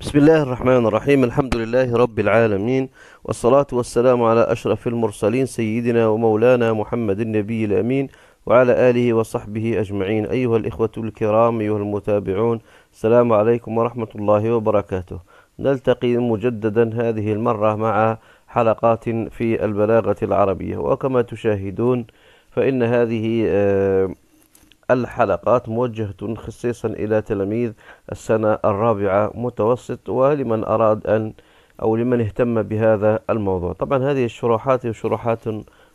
بسم الله الرحمن الرحيم الحمد لله رب العالمين والصلاة والسلام على أشرف المرسلين سيدنا ومولانا محمد النبي الأمين وعلى آله وصحبه أجمعين أيها الإخوة الكرام أيها المتابعون السلام عليكم ورحمة الله وبركاته نلتقي مجددا هذه المرة مع حلقات في البلاغة العربية وكما تشاهدون فإن هذه الحلقات موجهة خصيصا إلى تلاميذ السنة الرابعة متوسط ولمن أراد أن أو لمن اهتم بهذا الموضوع طبعا هذه الشروحات شروحات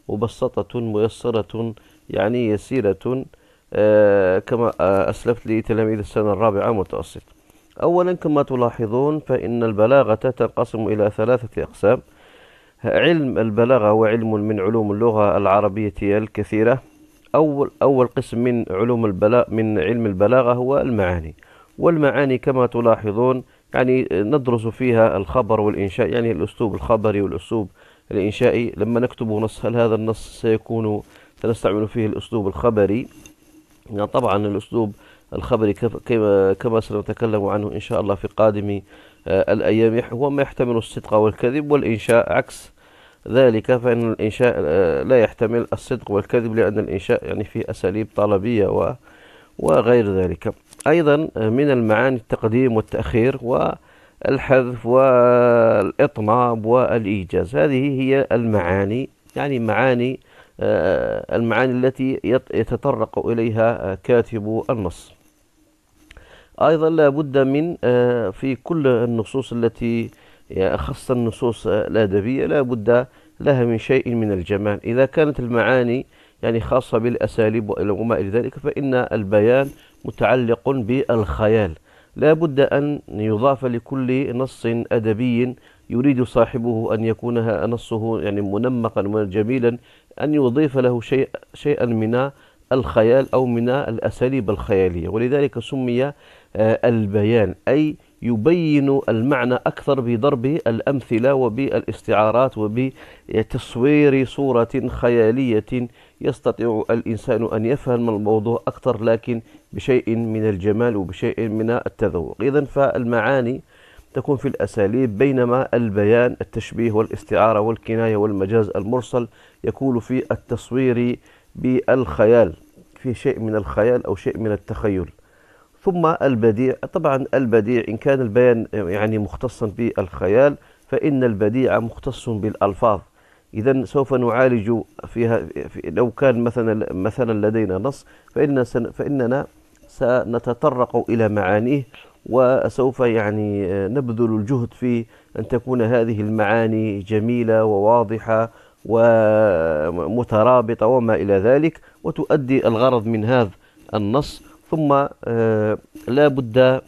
مبسطة ميسرة يعني يسيرة آه، كما آه، أسلفت لتلاميذ السنة الرابعة متوسط أولا كما تلاحظون فإن البلاغة تنقسم إلى ثلاثة أقسام علم البلاغة وعلم من علوم اللغة العربية الكثيرة أول أول قسم من علوم البلاغ من علم البلاغة هو المعاني والمعاني كما تلاحظون يعني ندرس فيها الخبر والإنشاء يعني الأسلوب الخبري والأسلوب الإنشائي لما نكتب نص هل هذا النص سيكون سنستعمل فيه الأسلوب الخبري يعني طبعا الأسلوب الخبري كما سنتكلم عنه إن شاء الله في قادم آه، الأيام هو ما يحتمل الصدق والكذب والإنشاء عكس ذلك فإن الإنشاء آه، لا يحتمل الصدق والكذب لأن الإنشاء يعني فيه أساليب طلبية وغير ذلك أيضا آه، من المعاني التقديم والتأخير والحذف والإطناب والإيجاز هذه هي المعاني يعني معاني آه، المعاني التي يتطرق إليها كاتب النص أيضا لا بد من في كل النصوص التي يعني خاصة النصوص الأدبية لا بد لها من شيء من الجمال إذا كانت المعاني يعني خاصة بالأساليب وما إلى ذلك فإن البيان متعلق بالخيال لا بد أن يضاف لكل نص أدبي يريد صاحبه أن يكون نصه يعني منمقا وجميلا أن يضيف له شيء شيئا من الخيال أو من الأساليب الخيالية ولذلك سمي البيان أي يبين المعنى أكثر بضرب الأمثلة وبالاستعارات وبتصوير صورة خيالية يستطيع الإنسان أن يفهم الموضوع أكثر لكن بشيء من الجمال وبشيء من التذوق إذا فالمعاني تكون في الأساليب بينما البيان التشبيه والاستعارة والكناية والمجاز المرسل يكون في التصوير بالخيال في شيء من الخيال أو شيء من التخيل ثم البديع طبعا البديع إن كان البيان يعني مختصا بالخيال فإن البديع مختص بالألفاظ إذا سوف نعالج فيها في لو كان مثلا مثلا لدينا نص فإن فإننا سنتطرق إلى معانيه وسوف يعني نبذل الجهد في أن تكون هذه المعاني جميلة وواضحة ومترابطة وما إلى ذلك وتؤدي الغرض من هذا النص ثم آه، لا بد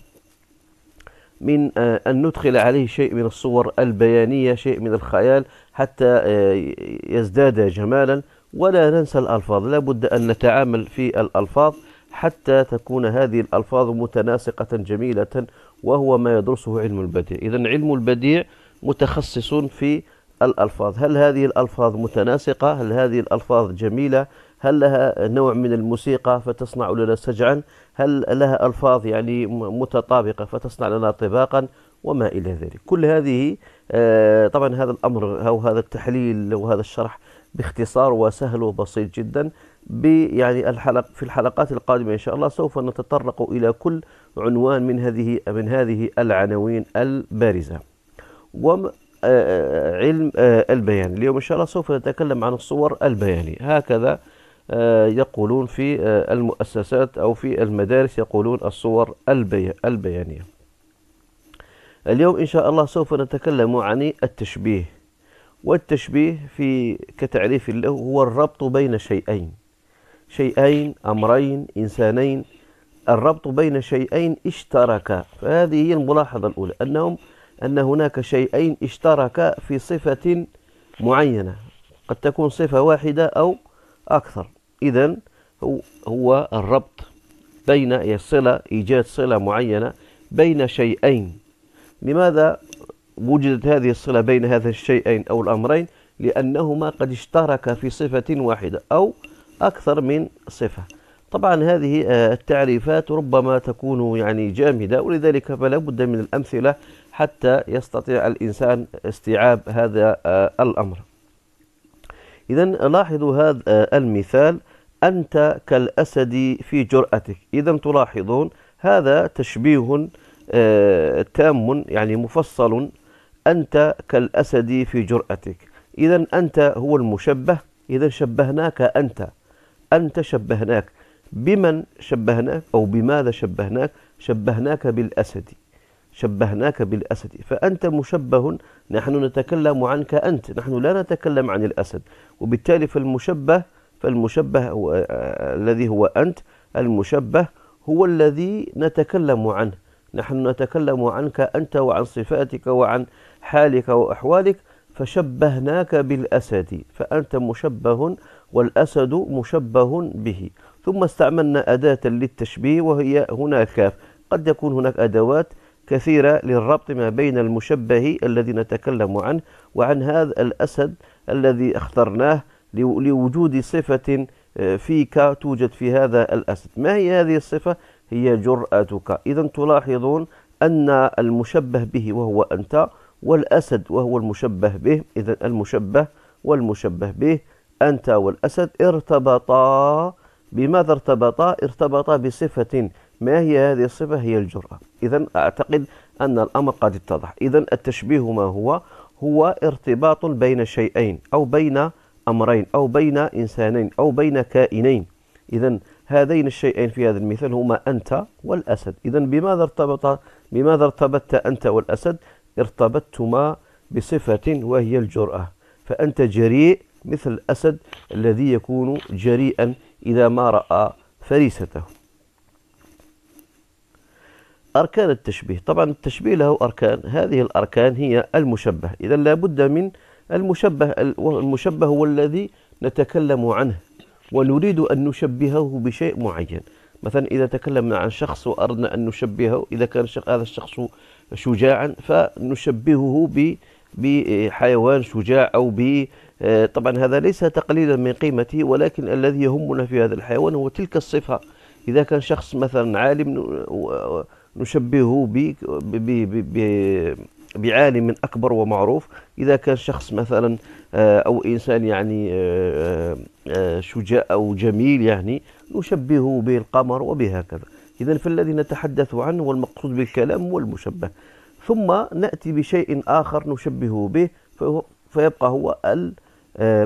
من آه، أن ندخل عليه شيء من الصور البيانية شيء من الخيال حتى آه، يزداد جمالا ولا ننسى الألفاظ لا بد أن نتعامل في الألفاظ حتى تكون هذه الألفاظ متناسقة جميلة وهو ما يدرسه علم البديع إذا علم البديع متخصص في الألفاظ هل هذه الألفاظ متناسقة هل هذه الألفاظ جميلة هل لها نوع من الموسيقى فتصنع لنا سجعا هل لها ألفاظ يعني متطابقة فتصنع لنا طباقا وما إلى ذلك كل هذه آه، طبعا هذا الأمر أو هذا التحليل وهذا الشرح باختصار وسهل وبسيط جدا يعني الحلق في الحلقات القادمة إن شاء الله سوف نتطرق إلى كل عنوان من هذه من هذه العناوين البارزة آه، آه، علم آه، البيان اليوم إن شاء الله سوف نتكلم عن الصور البياني هكذا يقولون في المؤسسات أو في المدارس يقولون الصور البيانية اليوم إن شاء الله سوف نتكلم عن التشبيه والتشبيه في كتعريف له هو الربط بين شيئين شيئين أمرين إنسانين الربط بين شيئين اشتركا فهذه هي الملاحظة الأولى أنهم أن هناك شيئين اشتركا في صفة معينة قد تكون صفة واحدة أو أكثر إذا هو الربط بين الصلة إيجاد صلة معينة بين شيئين لماذا وجدت هذه الصلة بين هذا الشيئين أو الأمرين لأنهما قد اشتركا في صفة واحدة أو أكثر من صفة طبعا هذه آه، التعريفات ربما تكون يعني جامدة ولذلك فلا بد من الأمثلة حتى يستطيع الإنسان استيعاب هذا آه، الأمر إذا لاحظوا هذا آه، المثال أنت كالأسد في جرأتك إذا تلاحظون هذا تشبيه آه، تام يعني مفصل أنت كالأسد في جرأتك إذا أنت هو المشبه إذا شبهناك أنت أنت شبهناك بمن شبهناك أو بماذا شبهناك شبهناك بالأسد شبهناك بالأسد فأنت مشبه نحن نتكلم عنك أنت نحن لا نتكلم عن الأسد وبالتالي فالمشبه فالمشبه هو آه، الذي هو أنت المشبه هو الذي نتكلم عنه نحن نتكلم عنك أنت وعن صفاتك وعن حالك وأحوالك فشبهناك بالأسد فأنت مشبه والأسد مشبه به ثم استعملنا أداة للتشبيه وهي هنا كاف قد يكون هناك أدوات كثيرة للربط ما بين المشبه الذي نتكلم عنه وعن هذا الأسد الذي اخترناه لوجود صفة آه، فيك توجد في هذا الأسد ما هي هذه الصفة؟ هي جرأتك إذا تلاحظون أن المشبه به وهو أنت والأسد وهو المشبه به إذا المشبه والمشبه به أنت والأسد ارتبطا بماذا ارتبطا؟ ارتبطا بصفة ما هي هذه الصفة هي الجرأة إذا أعتقد أن الأمر قد اتضح إذا التشبيه ما هو هو ارتباط بين شيئين أو بين أمرين أو بين إنسانين أو بين كائنين إذا هذين الشيئين في هذا المثال هما أنت والأسد إذا بماذا ارتبط بماذا ارتبطت أنت والأسد ارتبطتما بصفة وهي الجرأة فأنت جريء مثل الأسد الذي يكون جريئا إذا ما رأى فريسته أركان التشبيه طبعا التشبيه له أركان هذه الأركان هي المشبه إذا لابد من المشبه المشبه هو الذي نتكلم عنه ونريد أن نشبهه بشيء معين مثلا إذا تكلمنا عن شخص وأردنا أن نشبهه إذا كان هذا الشخص شجاعا فنشبهه بحيوان شجاع أو ب آه، طبعا هذا ليس تقليلا من قيمته ولكن الذي يهمنا في هذا الحيوان هو تلك الصفة إذا كان شخص مثلا عالم نشبهه ب بعالم أكبر ومعروف إذا كان شخص مثلا آه، أو إنسان يعني آه، آه، شجاع أو جميل يعني نشبهه بالقمر وبهكذا إذا فالذي نتحدث عنه والمقصود بالكلام هو المشبه ثم نأتي بشيء آخر نشبهه به فيبقى هو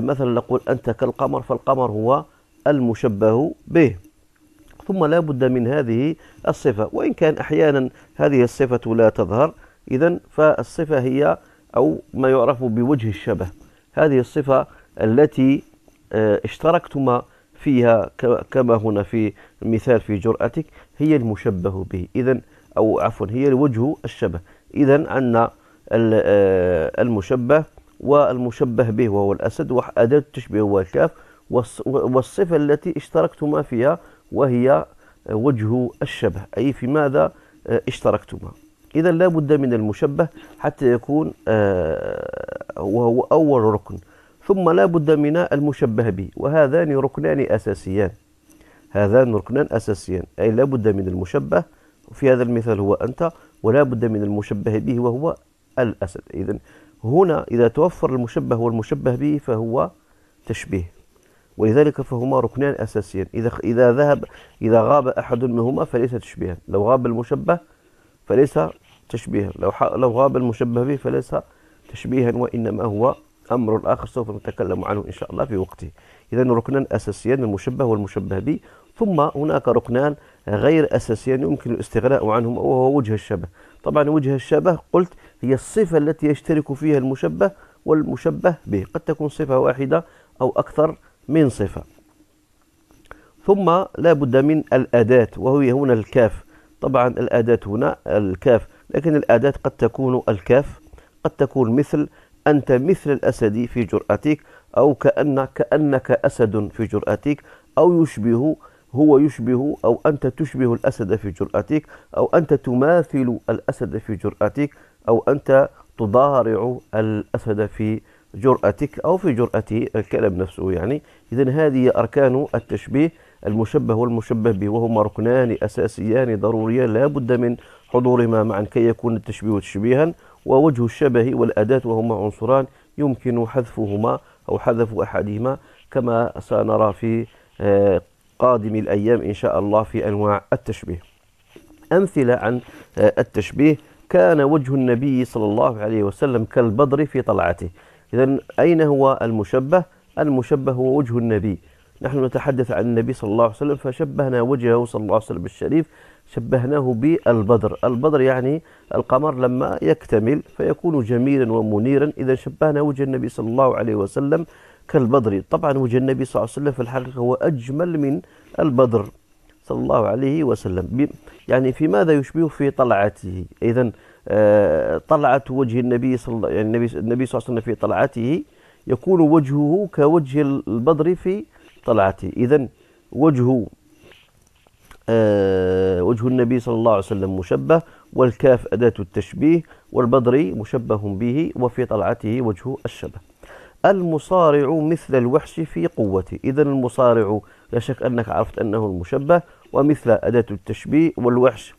مثلا نقول أنت كالقمر فالقمر هو المشبه به ثم لا بد من هذه الصفة وإن كان أحيانا هذه الصفة لا تظهر إذا فالصفة هي أو ما يعرف بوجه الشبه هذه الصفة التي آه، اشتركتما فيها كما هنا في المثال في جرأتك هي المشبه به إذا أو عفوا هي الوجه الشبه إذا أن آه، المشبه والمشبه به وهو الأسد وأداة التشبيه هو الكاف والصفة التي اشتركتما فيها وهي وجه الشبه أي في ماذا آه، اشتركتما إذا لا بد من المشبه حتى يكون آه، وهو أول ركن ثم لا بد من المشبه به وهذان ركنان أساسيان هذان ركنان أساسيان أي لا بد من المشبه في هذا المثال هو أنت ولا بد من المشبه به وهو الأسد إذا هنا إذا توفر المشبه والمشبه به فهو تشبيه ولذلك فهما ركنان أساسيان إذا إذا ذهب إذا غاب أحد منهما فليس تشبيها لو غاب المشبه فليس تشبيها لو لو غاب المشبه به فليس تشبيها وإنما هو أمر آخر سوف نتكلم عنه إن شاء الله في وقته إذا ركنان أساسيان المشبه والمشبه به ثم هناك ركنان غير أساسيان يمكن الاستغناء عنهم وهو وجه الشبه طبعا وجه الشبه قلت هي الصفة التي يشترك فيها المشبه والمشبه به قد تكون صفة واحدة أو أكثر من صفة ثم لا بد من الأداة وهي هنا الكاف طبعا الأداة هنا الكاف لكن الأداة قد تكون الكاف قد تكون مثل أنت مثل الأسد في جرأتك أو كأن كأنك أسد في جرأتك أو يشبه هو يشبه أو أنت تشبه الأسد في جرأتك أو أنت تماثل الأسد في جرأتك أو أنت تضارع الأسد في جرأتك أو في جرأة الكلب نفسه يعني إذا هذه أركان التشبيه المشبه والمشبه به وهما ركنان أساسيان ضروريان لا بد من حضورهما معا كي يكون التشبيه تشبيها ووجه الشبه والأداة وهما عنصران يمكن حذفهما أو حذف أحدهما كما سنرى في آه، قادم الأيام إن شاء الله في أنواع التشبيه أمثلة عن آه، التشبيه كان وجه النبي صلى الله عليه وسلم كالبدر في طلعته إذا أين هو المشبه؟ المشبه هو وجه النبي نحن نتحدث عن النبي صلى الله عليه وسلم فشبهنا وجهه صلى الله عليه وسلم الشريف شبهناه بالبدر البدر يعني القمر لما يكتمل فيكون جميلا ومنيرا إذا شبهنا وجه النبي صلى الله عليه وسلم كالبدر طبعا وجه النبي صلى الله عليه وسلم في الحقيقة هو أجمل من البدر صلى الله عليه وسلم يعني في ماذا يشبه في طلعته إذا آه، طلعة وجه النبي صلى يعني النبي النبي صلى الله عليه وسلم في طلعته يكون وجهه كوجه البدر في طلعته إذا وجه آه، وجه النبي صلى الله عليه وسلم مشبه والكاف أداة التشبيه والبدر مشبه به وفي طلعته وجه الشبه المصارع مثل الوحش في قوته إذا المصارع لا شك أنك عرفت أنه المشبه ومثل أداة التشبيه والوحش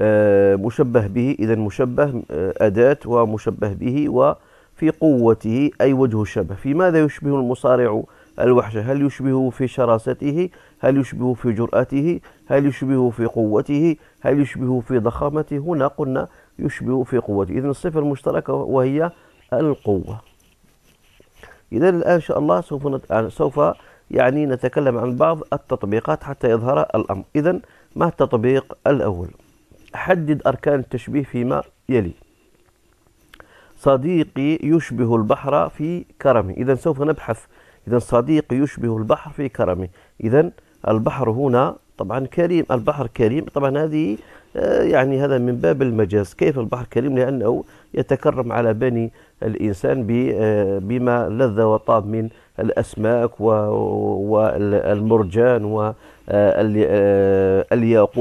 آه، مشبه به إذا مشبه آه، أداة ومشبه به وفي قوته أي وجه الشبه في ماذا يشبه المصارع الوحش هل يشبه في شراسته هل يشبه في جرأته هل يشبه في قوته هل يشبه في ضخامته هنا قلنا يشبه في قوته إذا الصفة المشتركة وهي القوة إذا الآن إن شاء الله سوف نت... آه، سوف يعني نتكلم عن بعض التطبيقات حتى يظهر الأمر إذا ما التطبيق الأول حدد أركان التشبيه فيما يلي صديقي يشبه البحر في كرمه إذا سوف نبحث إذا صديقي يشبه البحر في كرمه إذا البحر هنا طبعا كريم البحر كريم طبعا هذه آه، يعني هذا من باب المجاز كيف البحر كريم لأنه يتكرم على بني الإنسان آه، بما لذ وطاب من الأسماك والمرجان والياقوت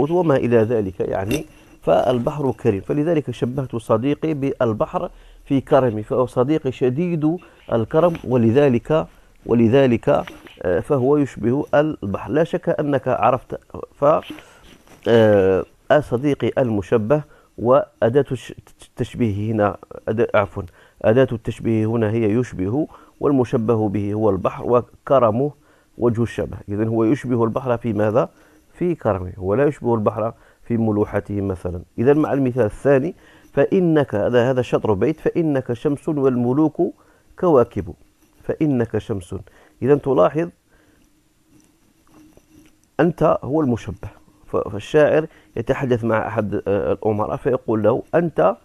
آه، وما إلى ذلك يعني فالبحر كريم فلذلك شبهت صديقي بالبحر في كرمي فهو صديقي شديد الكرم ولذلك ولذلك آه، فهو يشبه البحر لا شك أنك عرفت ف آه، آه، صديقي المشبه وأداة التشبيه هنا عفوا أداة التشبيه هنا هي يشبه والمشبه به هو البحر وكرمه وجه الشبه إذا هو يشبه البحر في ماذا؟ في كرمه ولا يشبه البحر في ملوحته مثلا إذا مع المثال الثاني فإنك هذا هذا شطر بيت فإنك شمس والملوك كواكب فإنك شمس إذا تلاحظ أنت هو المشبه فالشاعر يتحدث مع أحد آه، الأمراء فيقول له أنت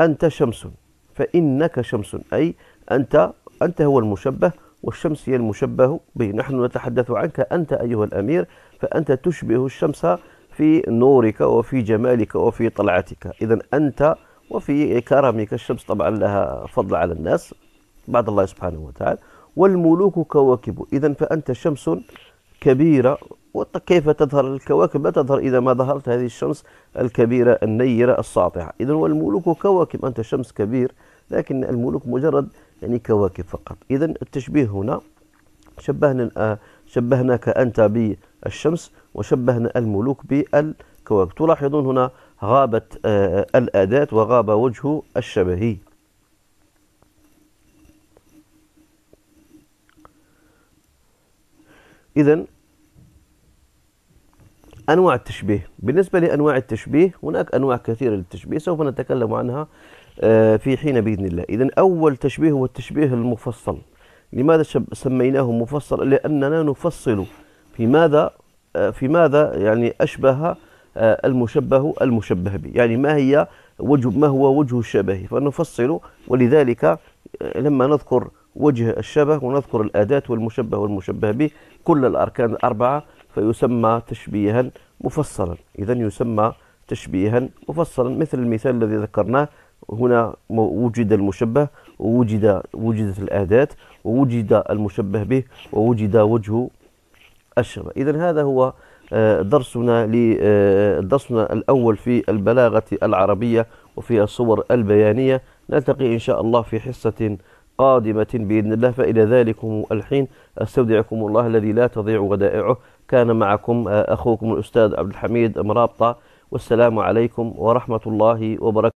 أنت شمس فإنك شمس أي أنت أنت هو المشبه والشمس هي المشبه به نحن نتحدث عنك أنت أيها الأمير فأنت تشبه الشمس في نورك وفي جمالك وفي طلعتك إذا أنت وفي كرمك الشمس طبعا لها فضل على الناس بعد الله سبحانه وتعالى والملوك كواكب إذا فأنت شمس كبيرة وكيف تظهر الكواكب لا تظهر إذا ما ظهرت هذه الشمس الكبيرة النيرة الساطعة إذا والملوك كواكب أنت شمس كبير لكن الملوك مجرد يعني كواكب فقط إذا التشبيه هنا شبهنا آه، شبهناك أنت بالشمس وشبهنا الملوك بالكواكب تلاحظون هنا غابت آه، آه، الأداة وغاب وجه الشبهي إذا أنواع التشبيه بالنسبة لأنواع التشبيه هناك أنواع كثيرة للتشبيه سوف نتكلم عنها آه، في حين بإذن الله إذا أول تشبيه هو التشبيه المفصل لماذا سميناه مفصل لأننا نفصل في ماذا آه، في ماذا يعني أشبه آه، المشبه المشبه به يعني ما هي وجه ما هو وجه الشبه فنفصل ولذلك لما نذكر وجه الشبه ونذكر الأداة والمشبه والمشبه به كل الأركان الأربعة فيسمى تشبيها مفصلا إذا يسمى تشبيها مفصلا مثل المثال الذي ذكرناه هنا وجد المشبه ووجد وجدت الأداة ووجد المشبه به ووجد وجه الشبه إذا هذا هو آه، درسنا آه، درسنا الأول في البلاغة العربية وفي الصور البيانية نلتقي إن شاء الله في حصة قادمة بإذن الله فإلى ذلكم الحين أستودعكم الله الذي لا تضيع ودائعه كان معكم آه، أخوكم الأستاذ عبد الحميد مرابطة والسلام عليكم ورحمة الله وبركاته